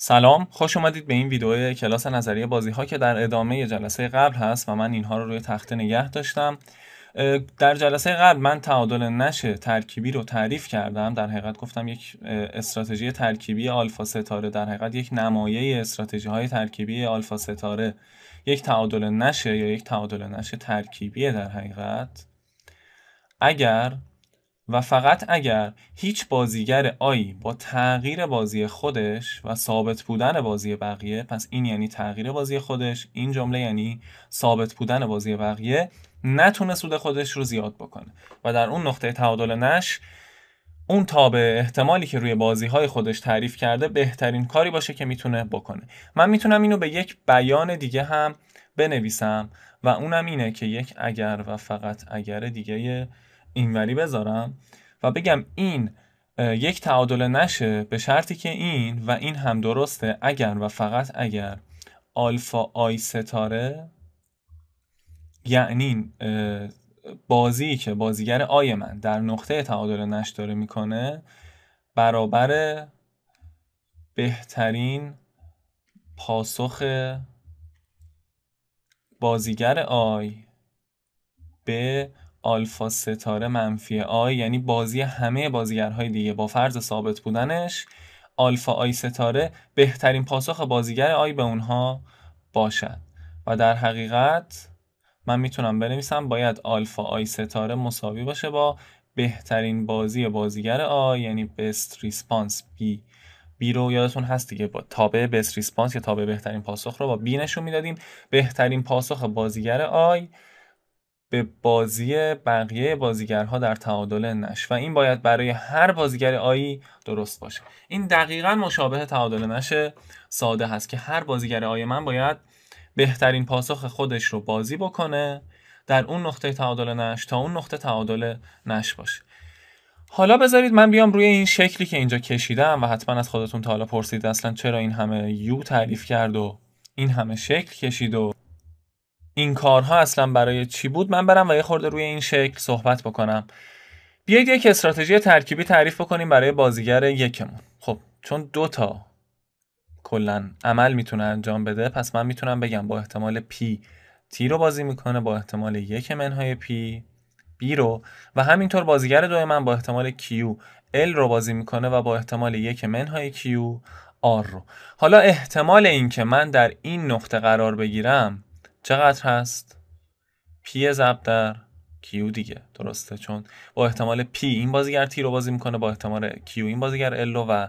سلام خوش اومدید به این ویدیو کلاس نظریه بازی ها که در ادامه جلسه قبل هست و من اینها رو روی تخته نگه داشتم در جلسه قبل من تعادل نشه ترکیبی رو تعریف کردم در حقیقت گفتم یک استراتژی ترکیبی آلفا ستاره در حقیقت یک نمایه استراتژی های ترکیبی آلفا ستاره یک تعادل نشه یا یک تعادل نشه ترکیبیه در حقیقت اگر و فقط اگر هیچ بازیگر آی با تغییر بازی خودش و ثابت بودن بازی بقیه پس این یعنی تغییر بازی خودش این جمله یعنی ثابت بودن بازی بقیه نتونه سود خودش رو زیاد بکنه و در اون نقطه تعادل نش اون به احتمالی که روی بازی های خودش تعریف کرده بهترین کاری باشه که میتونه بکنه من میتونم اینو به یک بیان دیگه هم بنویسم و اونم اینه که یک اگر و فقط اگر دیگه اینوری بذارم و بگم این یک تعادل نشه به شرطی که این و این هم درسته اگر و فقط اگر آلفا آی ستاره یعنی بازی که بازیگر آی من در نقطه تعادل نش داره میکنه برابر بهترین پاسخ بازیگر آی به آلفا ستاره منفی آی یعنی بازی همه بازیگرهای دیگه با فرض ثابت بودنش آلفا آی ستاره بهترین پاسخ بازیگر آی به اونها باشد و در حقیقت من میتونم بنویسم باید آلفا آی ستاره مساوی باشه با بهترین بازی بازیگر آی یعنی بست ریسپانس بی بی رو یادتون هست دیگه با تابع بست ریسپانس یا تابع بهترین پاسخ رو با بی نشون میدادیم بهترین پاسخ بازیگر آی به بازی بقیه بازیگرها در تعادل نش و این باید برای هر بازیگر آیی درست باشه این دقیقا مشابه تعادل نش ساده هست که هر بازیگر آی من باید بهترین پاسخ خودش رو بازی بکنه در اون نقطه تعادل نش تا اون نقطه تعادل نش باشه حالا بذارید من بیام روی این شکلی که اینجا کشیدم و حتما از خودتون تا حالا پرسید اصلا چرا این همه یو تعریف کرد و این همه شکل کشید و این کارها اصلا برای چی بود من برم و یه خورده روی این شکل صحبت بکنم بیاید یک استراتژی ترکیبی تعریف بکنیم برای بازیگر یکمون خب چون دو تا کلا عمل میتونه انجام بده پس من میتونم بگم با احتمال پی تی رو بازی میکنه با احتمال یک منهای پی بی رو و همینطور بازیگر دوی من با احتمال کیو ال رو بازی میکنه و با احتمال یک منهای کیو آر رو حالا احتمال اینکه من در این نقطه قرار بگیرم چقدر هست پی زب در کیو دیگه درسته چون با احتمال پی این بازیگر تی رو بازی میکنه با احتمال کیو این بازیگر الو و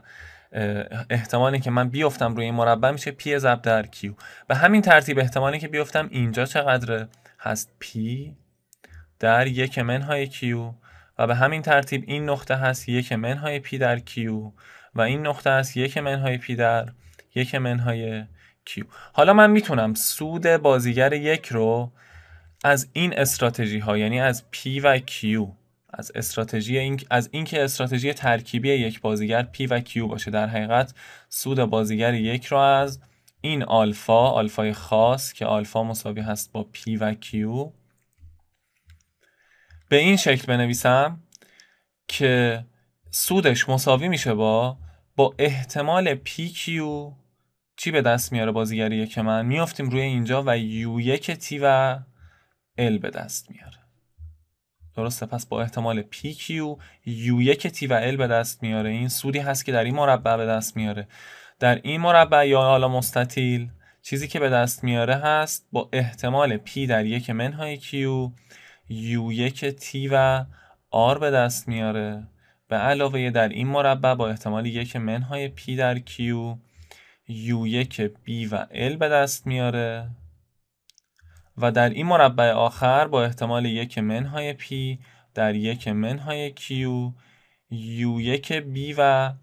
احتمالی که من بیفتم روی این مربع میشه پی زب در کیو به همین ترتیب احتمالی که بیفتم اینجا چقدره هست پی در یک منهای کیو و به همین ترتیب این نقطه هست یک منهای پی در کیو و این نقطه هست یک منهای پی در یک منهای حالا من میتونم سود بازیگر یک رو از این استراتژی ها یعنی از پی و کیو از استراتژی این از اینکه استراتژی ترکیبی یک بازیگر پی و کیو باشه در حقیقت سود بازیگر یک رو از این آلفا آلفای خاص که آلفا مساوی هست با پی و کیو به این شکل بنویسم که سودش مساوی میشه با با احتمال پی کیو چی به دست میاره بازیگری که من میافتیم روی اینجا و یو یک تی و ال به دست میاره درسته پس با احتمال پی کیو یو یک تی و ال به دست میاره این سودی هست که در این مربع به دست میاره در این مربع یا حالا مستطیل چیزی که به دست میاره هست با احتمال پی در یک منهای کیو یو یک تی و آر به دست میاره به علاوه در این مربع با احتمال یک منهای پی در کیو U1 B و L به دست میاره و در این مربع آخر با احتمال یک منهای P در یک منهای Q U1 B و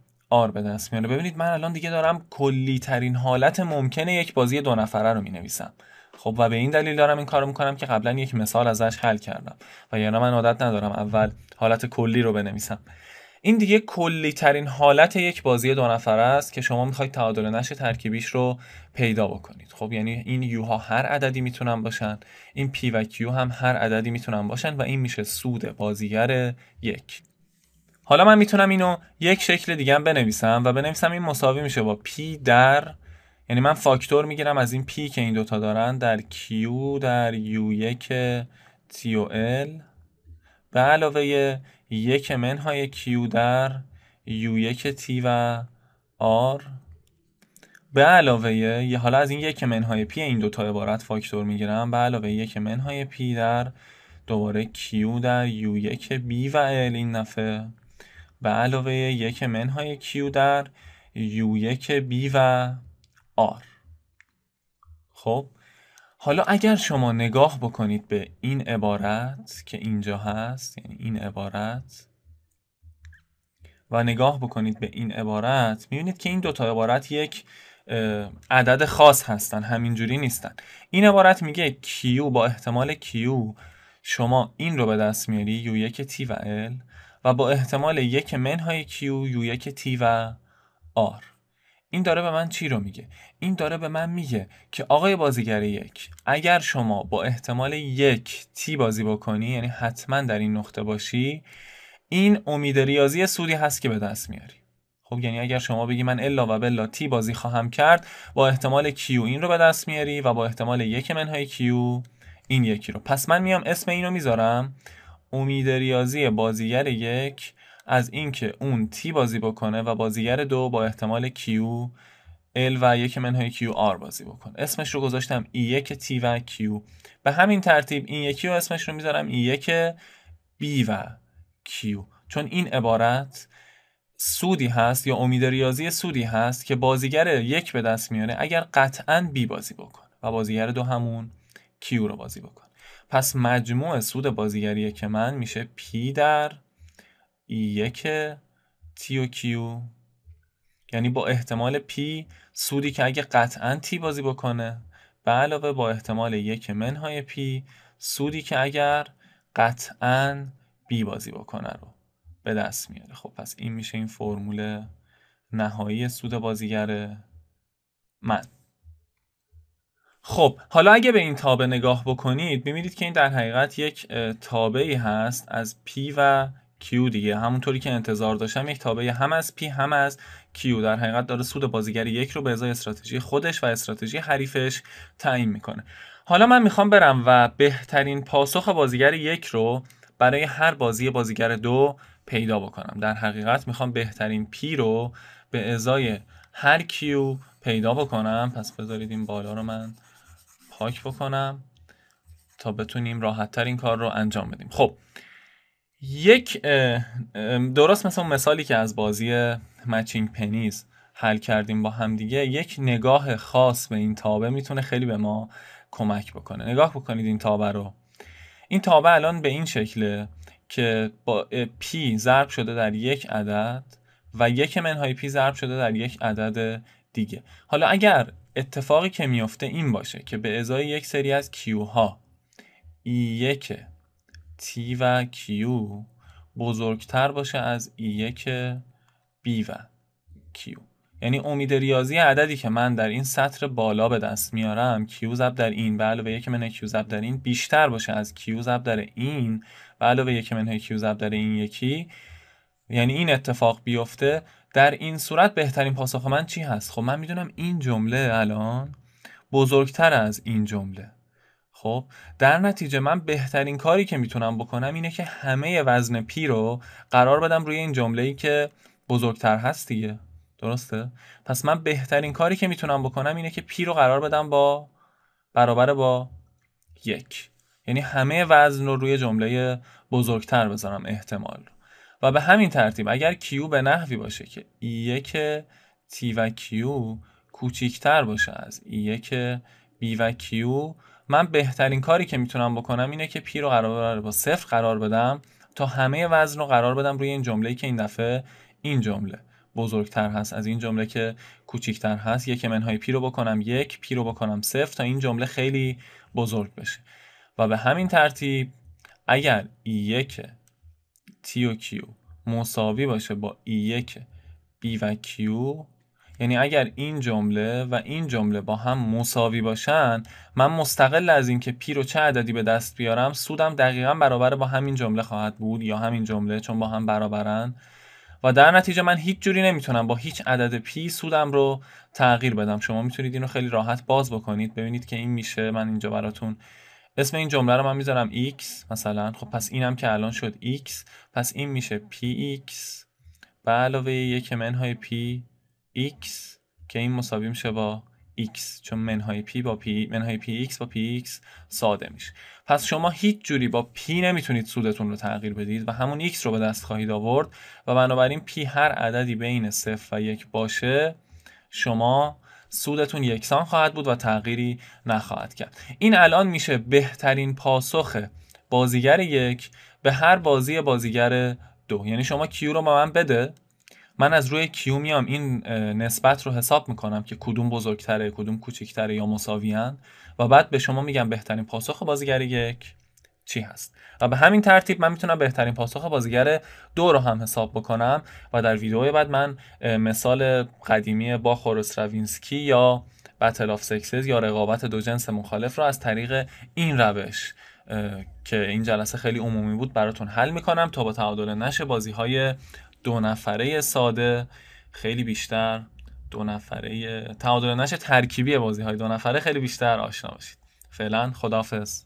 R به دست میاره ببینید من الان دیگه دارم کلی ترین حالت ممکنه یک بازی دو نفره رو می نویسم خب و به این دلیل دارم این رو میکنم که قبلا یک مثال ازش حل کردم و یعنی من عادت ندارم اول حالت کلی رو بنویسم این دیگه کلی ترین حالت یک بازی دو نفر است که شما میخواید تعادل نش ترکیبیش رو پیدا بکنید خب یعنی این ها هر عددی میتونن باشن این پی و کیو هم هر عددی میتونن باشن و این میشه سود بازیگر یک حالا من میتونم اینو یک شکل دیگه هم بنویسم و بنویسم این مساوی میشه با پی در یعنی من فاکتور میگیرم از این پی که این دوتا دارن در کیو در یو یک تی و ال به علاوه یک منهای کیو در یو یک تی و آر به علاوه یه حالا از این یک منهای پی این دوتا عبارت فاکتور میگیرم به علاوه یک منهای پی در دوباره کیو در یو یک بی و ال این نفه به علاوه یک منهای کیو در یو یک بی و آر خب حالا اگر شما نگاه بکنید به این عبارت که اینجا هست یعنی این عبارت و نگاه بکنید به این عبارت میبینید که این دوتا عبارت یک عدد خاص هستن همینجوری نیستن این عبارت میگه کیو با احتمال کیو شما این رو به دست میاری یو یک تی و ال و با احتمال یک منهای کیو یو یک تی و آر این داره به من چی رو میگه این داره به من میگه که آقای بازیگر یک اگر شما با احتمال یک تی بازی بکنی یعنی حتما در این نقطه باشی این امید ریاضی سودی هست که به دست میاری خب یعنی اگر شما بگی من الا و بلا تی بازی خواهم کرد با احتمال کیو این رو به دست میاری و با احتمال یک منهای کیو این یکی رو پس من میام اسم این رو میذارم امید ریاضی بازیگر یک از اینکه اون تی بازی بکنه و بازیگر دو با احتمال کیو ال و یک منهای کیو آر بازی بکنه اسمش رو گذاشتم ای e یک تی و کیو به همین ترتیب این یکی رو اسمش رو میذارم ای e یک بی و کیو چون این عبارت سودی هست یا امید ریاضی سودی هست که بازیگر یک به دست میاره اگر قطعا بی بازی بکنه و بازیگر دو همون کیو رو بازی بکنه پس مجموع سود بازیگری که من میشه پی در یک تی و کیو یعنی با احتمال پی سودی که اگه قطعا تی بازی بکنه به علاوه با احتمال یک منهای پی سودی که اگر قطعا بی بازی بکنه رو به دست میاره خب پس این میشه این فرمول نهایی سود بازیگر من خب حالا اگه به این تابه نگاه بکنید میبینید که این در حقیقت یک ای هست از پی و کیو دیگه همونطوری که انتظار داشتم یک تابع هم از پی هم از کیو در حقیقت داره سود بازیگر یک رو به ازای استراتژی خودش و استراتژی حریفش تعیین میکنه حالا من میخوام برم و بهترین پاسخ بازیگر یک رو برای هر بازی بازیگر دو پیدا بکنم در حقیقت میخوام بهترین پی رو به ازای هر کیو پیدا بکنم پس بذارید این بالا رو من پاک بکنم تا بتونیم راحتتر این کار رو انجام بدیم خب یک درست مثل اون مثالی که از بازی مچینگ پنیز حل کردیم با هم دیگه یک نگاه خاص به این تابه میتونه خیلی به ما کمک بکنه نگاه بکنید این تابه رو این تابه الان به این شکله که با پی ضرب شده در یک عدد و یک منهای پی ضرب شده در یک عدد دیگه حالا اگر اتفاقی که میفته این باشه که به ازای یک سری از کیوها ها یک T و Q بزرگتر باشه از e که B و Q یعنی امید ریاضی عددی که من در این سطر بالا به دست میارم Q زب در این و علاوه یک منه Q زب در این بیشتر باشه از Q زب در این و علاوه یک منه Q زب در این یکی یعنی این اتفاق بیفته در این صورت بهترین پاسخ من چی هست خب من میدونم این جمله الان بزرگتر از این جمله خب در نتیجه من بهترین کاری که میتونم بکنم اینه که همه وزن پی رو قرار بدم روی این جمله ای که بزرگتر هست دیگه درسته پس من بهترین کاری که میتونم بکنم اینه که پی رو قرار بدم با برابر با یک یعنی همه وزن رو روی جمله بزرگتر بذارم احتمال و به همین ترتیب اگر کیو به نحوی باشه که یک تی و کیو کوچیکتر باشه از یک بی و کیو من بهترین کاری که میتونم بکنم اینه که پی رو قرار با صفر قرار بدم تا همه وزن رو قرار بدم روی این جمله که این دفعه این جمله بزرگتر هست از این جمله که کوچیکتر هست یک منهای پی رو بکنم یک پی رو بکنم صفر تا این جمله خیلی بزرگ بشه و به همین ترتیب اگر ای یک تی و کیو مساوی باشه با ای یک بی و کیو یعنی اگر این جمله و این جمله با هم مساوی باشن من مستقل از اینکه پی رو چه عددی به دست بیارم سودم دقیقا برابر با همین جمله خواهد بود یا همین جمله چون با هم برابرن و در نتیجه من هیچ جوری نمیتونم با هیچ عدد پی سودم رو تغییر بدم شما میتونید اینو خیلی راحت باز بکنید ببینید که این میشه من اینجا براتون اسم این جمله رو من میذارم x مثلا خب پس اینم که الان شد x پس این میشه px به علاوه یک منهای پی x که این مساوی میشه با x چون منهای p با p منهای x با x ساده میشه پس شما هیچ جوری با p نمیتونید سودتون رو تغییر بدید و همون x رو به دست خواهید آورد و بنابراین p هر عددی بین صفر و یک باشه شما سودتون یکسان خواهد بود و تغییری نخواهد کرد این الان میشه بهترین پاسخ بازیگر یک به هر بازی بازیگر دو یعنی شما کیو رو به من بده من از روی کیو میام این نسبت رو حساب میکنم که کدوم بزرگتره کدوم کوچکتره یا مساویان و بعد به شما میگم بهترین پاسخ بازیگر یک چی هست و به همین ترتیب من میتونم بهترین پاسخ بازیگر دو رو هم حساب بکنم و در ویدیو بعد من مثال قدیمی با روینسکی یا بتل آف سکسز یا رقابت دو جنس مخالف رو از طریق این روش که این جلسه خیلی عمومی بود براتون حل میکنم تا با تعادل نشه بازی های دو نفره ساده خیلی بیشتر دو نفره تعادل نش ترکیبی بازی های دو نفره خیلی بیشتر آشنا باشید فعلا خداحافظ